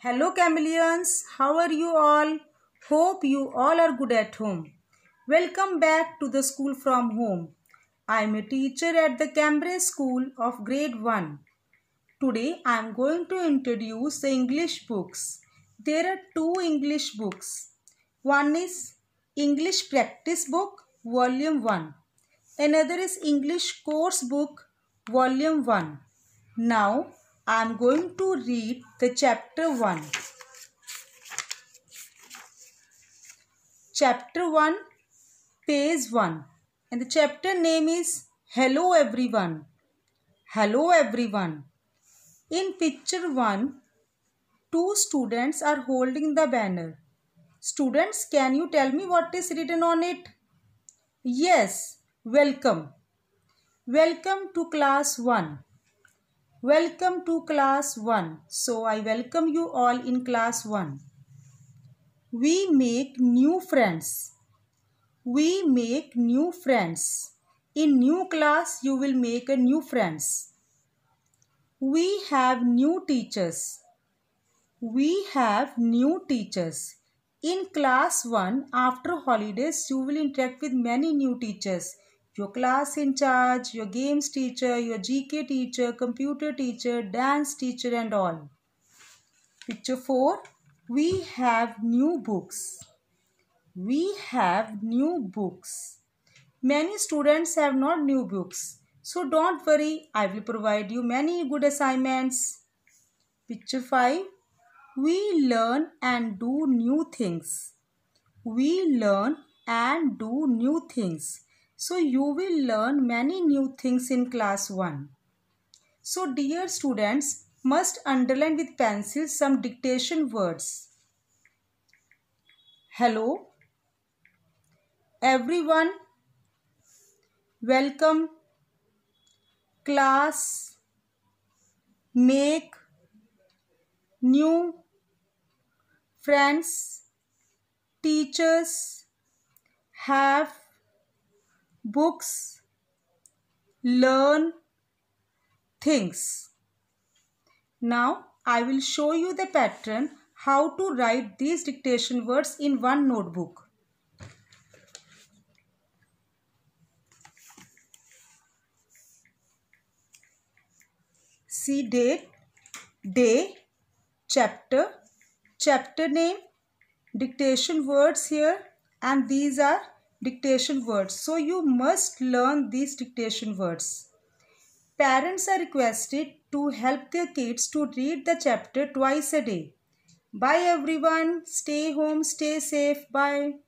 Hello chameleons, how are you all? Hope you all are good at home. Welcome back to the school from home. I am a teacher at the Cambrai School of grade 1. Today I am going to introduce the English books. There are two English books. One is English Practice Book Volume 1. Another is English Course Book Volume 1. Now I am going to read the chapter 1. Chapter 1, page 1. And the chapter name is Hello Everyone. Hello Everyone. In picture 1, two students are holding the banner. Students, can you tell me what is written on it? Yes, welcome. Welcome to class 1. Welcome to class 1. So I welcome you all in class 1. We make new friends. We make new friends. In new class you will make a new friends. We have new teachers. We have new teachers. In class 1 after holidays you will interact with many new teachers your class in charge, your games teacher, your GK teacher, computer teacher, dance teacher and all. Picture 4. We have new books. We have new books. Many students have not new books. So don't worry, I will provide you many good assignments. Picture 5. We learn and do new things. We learn and do new things so you will learn many new things in class 1. So dear students, must underline with pencil some dictation words. Hello. Everyone. Welcome. Class. Make. New. Friends. Teachers. Have books, learn things. Now I will show you the pattern how to write these dictation words in one notebook. See date, day, chapter, chapter name, dictation words here and these are dictation words. So you must learn these dictation words. Parents are requested to help their kids to read the chapter twice a day. Bye everyone. Stay home. Stay safe. Bye.